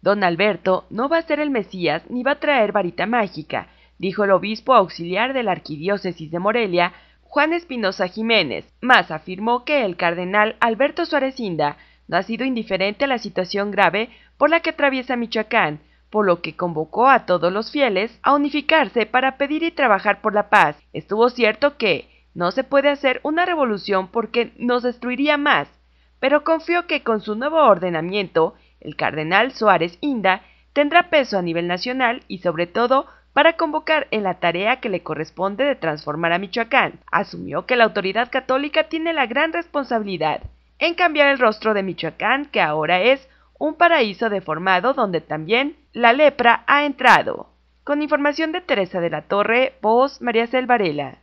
Don Alberto no va a ser el Mesías ni va a traer varita mágica, dijo el obispo auxiliar de la Arquidiócesis de Morelia, Juan Espinosa Jiménez, más afirmó que el cardenal Alberto Suárez Inda no ha sido indiferente a la situación grave por la que atraviesa Michoacán, por lo que convocó a todos los fieles a unificarse para pedir y trabajar por la paz. Estuvo cierto que no se puede hacer una revolución porque nos destruiría más, pero confió que con su nuevo ordenamiento el cardenal Suárez Inda tendrá peso a nivel nacional y sobre todo para convocar en la tarea que le corresponde de transformar a Michoacán. Asumió que la autoridad católica tiene la gran responsabilidad en cambiar el rostro de Michoacán, que ahora es un paraíso deformado donde también la lepra ha entrado. Con información de Teresa de la Torre, voz María Selvarela.